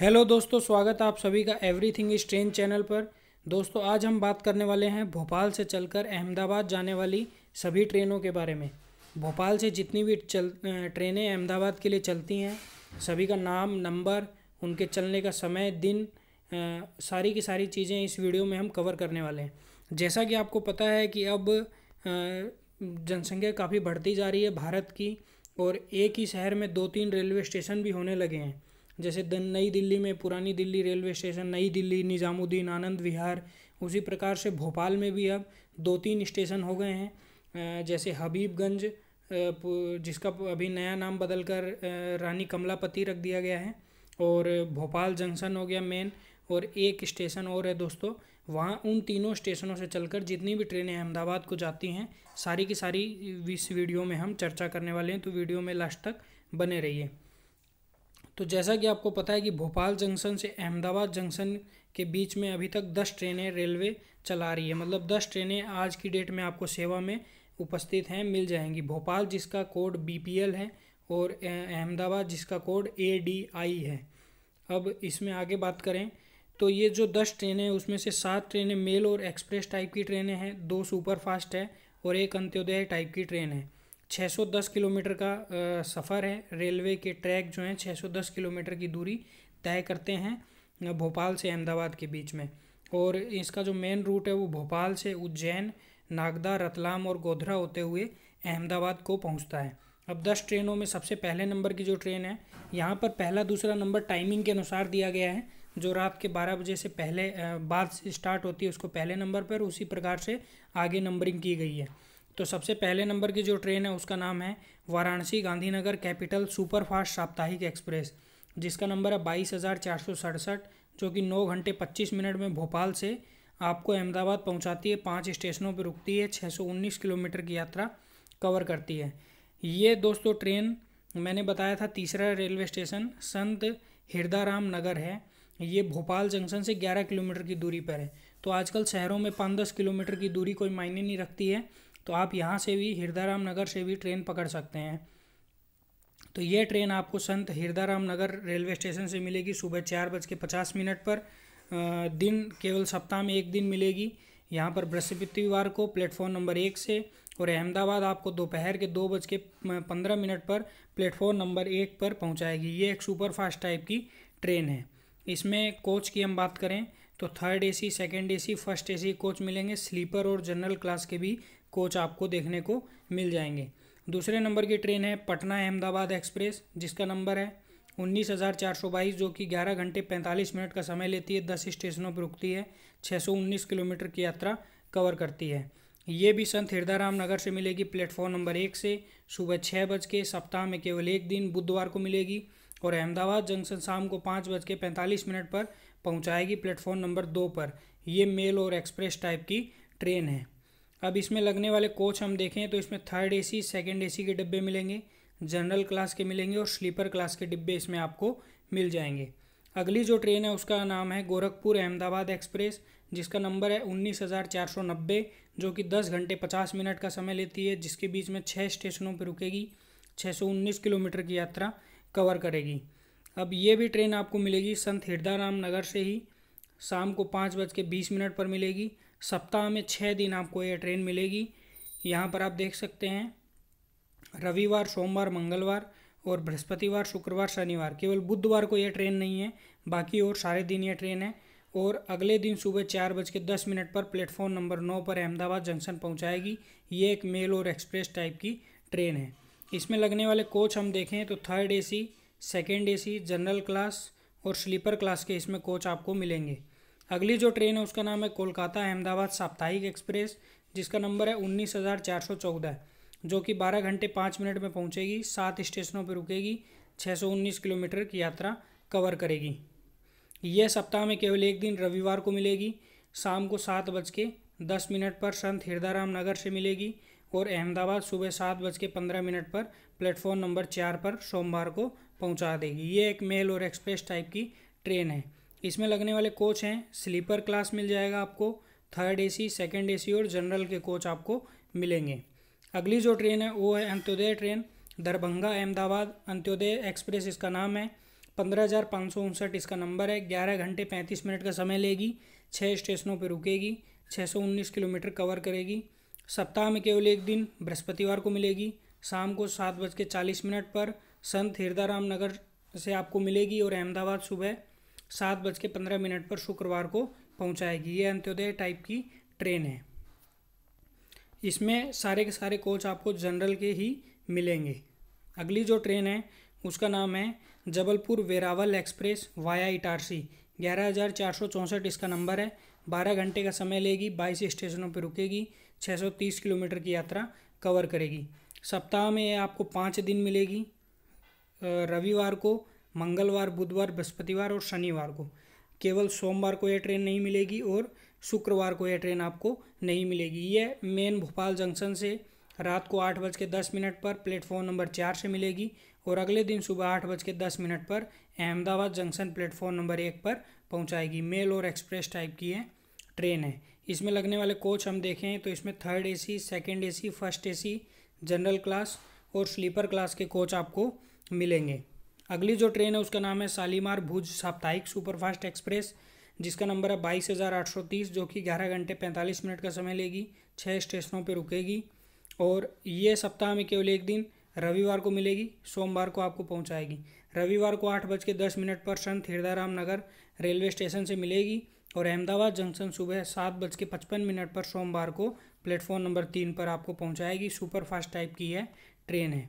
hello दोस्तों स्वागत है आप सभी का एवरीथिंग इज ट्रेन चैनल पर दोस्तों आज हम बात करने वाले हैं भोपाल से चलकर अहमदाबाद जाने वाली सभी ट्रेनों के बारे में भोपाल से जितनी भी चल ट्रेनें अहमदाबाद के लिए चलती हैं सभी का नाम नंबर उनके चलने का समय दिन सारी की सारी चीज़ें इस वीडियो में हम कवर करने वाले हैं जैसा कि आपको पता है कि अब जनसंख्या काफ़ी बढ़ती जा रही है भारत की और एक ही शहर में दो तीन रेलवे स्टेशन भी होने लगे हैं जैसे नई दिल्ली में पुरानी दिल्ली रेलवे स्टेशन नई दिल्ली निज़ामुद्दीन आनंद विहार उसी प्रकार से भोपाल में भी अब दो तीन स्टेशन हो गए हैं जैसे हबीबगंज जिसका अभी नया नाम बदलकर रानी कमलापति रख दिया गया है और भोपाल जंक्शन हो गया मेन और एक स्टेशन और है दोस्तों वहाँ उन तीनों स्टेशनों से चलकर जितनी भी ट्रेनें अहमदाबाद को जाती हैं सारी की सारी इस वीडियो में हम चर्चा करने वाले हैं तो वीडियो में लास्ट तक बने रहिए तो जैसा कि आपको पता है कि भोपाल जंक्शन से अहमदाबाद जंक्शन के बीच में अभी तक दस ट्रेनें रेलवे चला रही है मतलब दस ट्रेनें आज की डेट में आपको सेवा में उपस्थित हैं मिल जाएंगी भोपाल जिसका कोड बी है और अहमदाबाद जिसका कोड ए है अब इसमें आगे बात करें तो ये जो दस ट्रेनें हैं उसमें से सात ट्रेनें मेल और एक्सप्रेस टाइप की ट्रेनें हैं दो सुपरफास्ट है और एक अंत्योदय टाइप की ट्रेन है 610 किलोमीटर का सफ़र है रेलवे के ट्रैक जो हैं 610 किलोमीटर की दूरी तय करते हैं भोपाल से अहमदाबाद के बीच में और इसका जो मेन रूट है वो भोपाल से उज्जैन नागदा रतलाम और गोधरा होते हुए अहमदाबाद को पहुंचता है अब 10 ट्रेनों में सबसे पहले नंबर की जो ट्रेन है यहाँ पर पहला दूसरा नंबर टाइमिंग के अनुसार दिया गया है जो रात के बारह बजे से पहले बाद स्टार्ट होती है उसको पहले नंबर पर उसी प्रकार से आगे नंबरिंग की गई है तो सबसे पहले नंबर की जो ट्रेन है उसका नाम है वाराणसी गांधीनगर कैपिटल सुपरफास्ट साप्ताहिक एक्सप्रेस जिसका नंबर है बाईस हज़ार चार सौ सड़सठ जो कि नौ घंटे पच्चीस मिनट में भोपाल से आपको अहमदाबाद पहुंचाती है पांच स्टेशनों पर रुकती है छः सौ उन्नीस किलोमीटर की यात्रा कवर करती है ये दोस्तों ट्रेन मैंने बताया था तीसरा रेलवे स्टेशन संत हिरदाराम नगर है ये भोपाल जंक्शन से ग्यारह किलोमीटर की दूरी पर है तो आजकल शहरों में पाँच दस किलोमीटर की दूरी कोई मायने नहीं रखती है तो आप यहाँ से भी हृदाराम नगर से भी ट्रेन पकड़ सकते हैं तो ये ट्रेन आपको संत हृदाराम नगर रेलवे स्टेशन से मिलेगी सुबह चार बज के पचास मिनट पर दिन केवल सप्ताह में एक दिन मिलेगी यहाँ पर बृहस्पतिवार को प्लेटफॉर्म नंबर एक से और अहमदाबाद आपको दोपहर के दो बज के पंद्रह मिनट पर प्लेटफॉर्म नंबर एक पर पहुँचाएगी ये एक सुपरफास्ट टाइप की ट्रेन है इसमें कोच की हम बात करें तो third AC second AC first AC coach मिलेंगे स्लीपर और जनरल क्लास के भी कोच आपको देखने को मिल जाएंगे दूसरे नंबर की ट्रेन है पटना अहमदाबाद एक्सप्रेस जिसका नंबर है उन्नीस हज़ार चार सौ बाईस जो कि ग्यारह घंटे पैंतालीस मिनट का समय लेती है दस स्टेशनों पर रुकती है छः सौ उन्नीस किलोमीटर की यात्रा कवर करती है ये भी संत हृदयराम नगर से मिलेगी प्लेटफॉर्म नंबर एक से सुबह छः बज के सप्ताह में केवल एक दिन बुधवार को मिलेगी और अहमदाबाद जंक्शन शाम को पाँच बज के पैंतालीस मिनट पर पहुँचाएगी प्लेटफॉर्म नंबर दो पर ये मेल और एक्सप्रेस टाइप की ट्रेन है अब इसमें लगने वाले कोच हम देखें तो इसमें थर्ड ए सी सेकेंड के डिब्बे मिलेंगे जनरल क्लास के मिलेंगे और स्लीपर क्लास के डिब्बे इसमें आपको मिल जाएंगे अगली जो ट्रेन है उसका नाम है गोरखपुर अहमदाबाद एक्सप्रेस जिसका नंबर है उन्नीस हज़ार चार सौ नब्बे जो कि दस घंटे पचास मिनट का समय लेती है जिसके बीच में छः स्टेशनों पर रुकेगी छः सौ उन्नीस किलोमीटर की यात्रा कवर करेगी अब ये भी ट्रेन आपको मिलेगी संत हिरदाराम नगर से ही शाम को पाँच बज के बीस मिनट पर मिलेगी सप्ताह में छः दिन आपको यह ट्रेन मिलेगी यहाँ पर आप देख सकते हैं रविवार सोमवार मंगलवार और बृहस्पतिवार शुक्रवार शनिवार केवल बुधवार को यह ट्रेन नहीं है बाकी और सारे दिन यह ट्रेन है और अगले दिन सुबह चार बज के दस मिनट पर प्लेटफॉर्म नंबर नौ पर अहमदाबाद जंक्शन पहुंचाएगी ये एक मेल और एक्सप्रेस टाइप की ट्रेन है इसमें लगने वाले कोच हम देखें तो third AC, second AC, general class और स्लीपर क्लास के इसमें कोच आपको मिलेंगे अगली जो ट्रेन है उसका नाम है कोलकाता अहमदाबाद साप्ताहिक एक्सप्रेस जिसका नंबर है उन्नीस हज़ार चार सौ चौदह जो कि बारह घंटे पाँच मिनट में पहुंचेगी सात स्टेशनों पर रुकेगी छः सौ उन्नीस किलोमीटर की यात्रा कवर करेगी यह सप्ताह में केवल एक दिन रविवार को मिलेगी शाम को सात बज के दस मिनट पर संत हिरदाराम नगर से मिलेगी और अहमदाबाद सुबह सात बज के पंद्रह मिनट पर प्लेटफॉर्म नंबर चार पर सोमवार को पहुंचा देगी ये एक मेल और एक्सप्रेस टाइप की ट्रेन है इसमें लगने वाले कोच हैं स्लीपर क्लास मिल जाएगा आपको थर्ड एसी सेकंड एसी और जनरल के कोच आपको मिलेंगे अगली जो ट्रेन है वो है अंत्योदय ट्रेन दरभंगा अहमदाबाद अंत्योदय एक्सप्रेस इसका नाम है पंद्रह हज़ार पाँच सौ उनसठ इसका नंबर है ग्यारह घंटे पैंतीस मिनट का समय लेगी छः स्टेशनों पर रुकेगी छः सौ उन्नीस किलोमीटर कवर करेगी सप्ताह में केवल एक दिन बृहस्पतिवार को मिलेगी शाम को सात बज के चालीस मिनट पर संत हिरदाराम नगर से आपको मिलेगी और अहमदाबाद सुबह सात बज के पंद्रह मिनट पर शुक्रवार को पहुंचाएगी ये अंत्योदय टाइप की ट्रेन है इसमें सारे के सारे कोच आपको जनरल के ही मिलेंगे अगली जो ट्रेन है उसका नाम है जबलपुर वेरावल एक्सप्रेस वाया इटारसी ग्यारह हज़ार चार सौ चौंसठ इसका नंबर है बारह घंटे का समय लेगी बाईस स्टेशनों पर रुकेगी छः सौ तीस किलोमीटर की यात्रा कवर करेगी सप्ताह में आपको पाँच दिन मिलेगी रविवार को मंगलवार बुधवार बृहस्पतिवार और शनिवार को केवल सोमवार को यह ट्रेन नहीं मिलेगी और शुक्रवार को यह ट्रेन आपको नहीं मिलेगी यह मेन भोपाल जंक्शन से रात को आठ बज के दस मिनट पर प्लेटफॉर्म नंबर चार से मिलेगी और अगले दिन सुबह आठ बज के दस मिनट पर अहमदाबाद जंक्शन प्लेटफॉर्म नंबर एक पर पहुंचाएगी मेल और एक्सप्रेस टाइप की है ट्रेन है इसमें लगने वाले कोच हम देखें तो इसमें third A C second A C first A C general class और स्लीपर क्लास के कोच आपको मिलेंगे अगली जो ट्रेन है उसका नाम है शालीमार भुज साप्ताहिक सुपरफास्ट एक्सप्रेस जिसका नंबर है बाईस हज़ार आठ सौ तीस जो कि ग्यारह घंटे पैंतालीस मिनट का समय लेगी छः स्टेशनों पर रुकेगी और ये सप्ताह में केवल एक दिन रविवार को मिलेगी सोमवार को आपको पहुंचाएगी रविवार को आठ बज के दस मिनट पर संत हिरदाराम नगर रेलवे स्टेशन से मिलेगी और अहमदाबाद जंक्शन सुबह सात बज के पचपन मिनट पर सोमवार को प्लेटफॉर्म नंबर तीन पर आपको पहुंचाएगी सुपरफास्ट टाइप की है ट्रेन है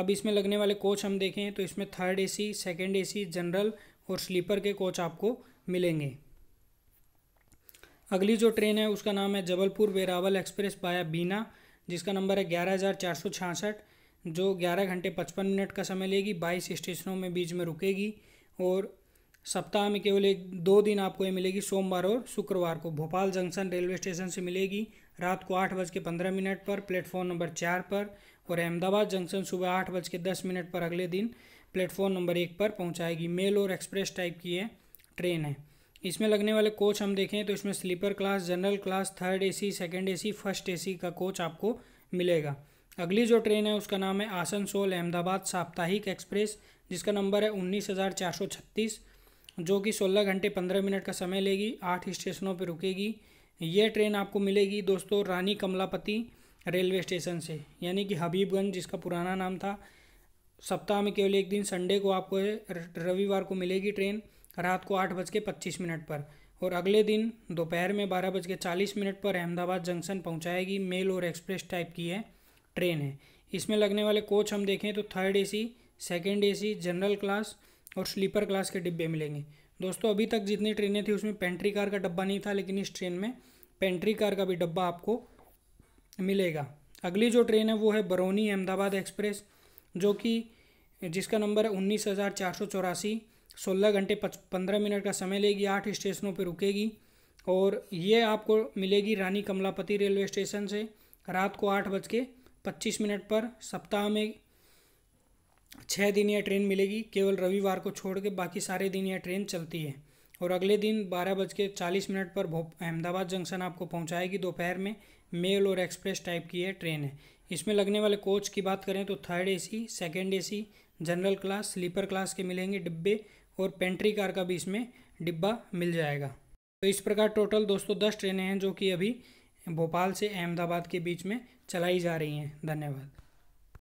अब इसमें लगने वाले कोच हम देखें तो इसमें third A C second general और स्लीपर के कोच आपको मिलेंगे अगली जो ट्रेन है उसका नाम है जबलपुर वेरावल एक्सप्रेस बाया बीना जिसका नंबर है ग्यारह हज़ार चार सौ छियासठ जो ग्यारह घंटे पचपन मिनट का समय लेगी बाईस स्टेशनों में बीच में रुकेगी और सप्ताह में केवल एक दो दिन आपको ये मिलेगी सोमवार और शुक्रवार को भोपाल जंक्शन रेलवे स्टेशन से मिलेगी रात को आठ बज के पंद्रह मिनट पर प्लेटफॉर्म नंबर चार पर और अहमदाबाद जंक्शन सुबह आठ बज के दस मिनट पर अगले दिन प्लेटफॉर्म नंबर एक पर पहुंचाएगी मेल और एक्सप्रेस टाइप की है ट्रेन है इसमें लगने वाले कोच हम देखें तो इसमें sleeper class general class third AC second AC first AC का कोच आपको मिलेगा अगली जो ट्रेन है उसका नाम है आसनसोल अहमदाबाद साप्ताहिक एक्सप्रेस जिसका नंबर है उन्नीस हज़ार चार सौ छत्तीस जो कि सोलह घंटे पंद्रह मिनट का समय लेगी आठ स्टेशनों पर रुकेगी ये ट्रेन आपको मिलेगी दोस्तों रानी कमलापति रेलवे स्टेशन से यानी कि हबीबगंज जिसका पुराना नाम था सप्ताह में केवल एक दिन संडे को आपको रविवार को मिलेगी ट्रेन रात को आठ बज के पच्चीस मिनट पर और अगले दिन दोपहर में बारह बज के चालीस मिनट पर अहमदाबाद जंक्शन पहुंचाएगी मेल और एक्सप्रेस टाइप की है ट्रेन है इसमें लगने वाले कोच हम देखें तो third AC, second AC, general class और स्लीपर क्लास के डिब्बे मिलेंगे दोस्तों अभी तक जितनी ट्रेनें थी उसमें पेंट्री कार का डब्बा नहीं था लेकिन इस ट्रेन में पेंट्री कार का भी डब्बा आपको मिलेगा अगली जो ट्रेन है वो है बरौनी अहमदाबाद एक्सप्रेस जो कि जिसका नंबर है उन्नीस हज़ार चार सौ चौरासी सोलह घंटे पंद्रह मिनट का समय लेगी आठ स्टेशनों पर रुकेगी और ये आपको मिलेगी रानी कमलापति रेलवे स्टेशन से रात को आठ बज के पच्चीस मिनट पर सप्ताह में छः दिन यह ट्रेन मिलेगी केवल रविवार को छोड़ के बाकी सारे दिन यह ट्रेन चलती है और अगले दिन बारह बज के चालीस मिनट पर भोप अहमदाबाद जंक्शन आपको पहुंचाएगी दोपहर में मेल और एक्सप्रेस टाइप की है ट्रेन है इसमें लगने वाले कोच की बात करें तो third AC, second AC, general class sleeper class के मिलेंगे डिब्बे और पेंट्री कार का भी इसमें डिब्बा मिल जाएगा तो इस प्रकार टोटल दोस्तों दस ट्रेनें हैं जो कि अभी भोपाल से अहमदाबाद के बीच में चलाई जा रही हैं धन्यवाद